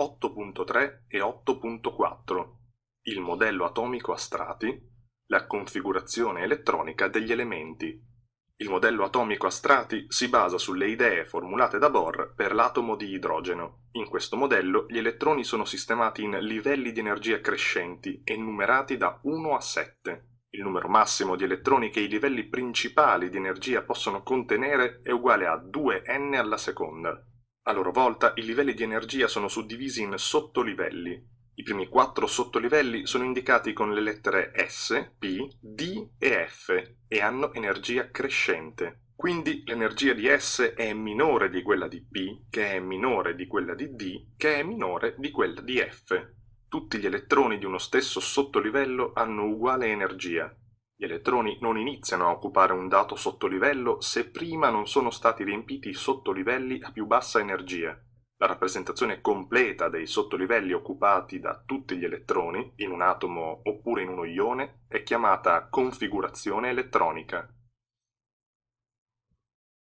8.3 e 8.4 il modello atomico a strati, la configurazione elettronica degli elementi. Il modello atomico a strati si basa sulle idee formulate da Bohr per l'atomo di idrogeno. In questo modello gli elettroni sono sistemati in livelli di energia crescenti e numerati da 1 a 7. Il numero massimo di elettroni che i livelli principali di energia possono contenere è uguale a 2n alla seconda. A loro volta i livelli di energia sono suddivisi in sottolivelli. I primi quattro sottolivelli sono indicati con le lettere S, P, D e F e hanno energia crescente. Quindi l'energia di S è minore di quella di P, che è minore di quella di D, che è minore di quella di F. Tutti gli elettroni di uno stesso sottolivello hanno uguale energia, gli elettroni non iniziano a occupare un dato sottolivello se prima non sono stati riempiti i sottolivelli a più bassa energia. La rappresentazione completa dei sottolivelli occupati da tutti gli elettroni, in un atomo oppure in uno ione, è chiamata configurazione elettronica.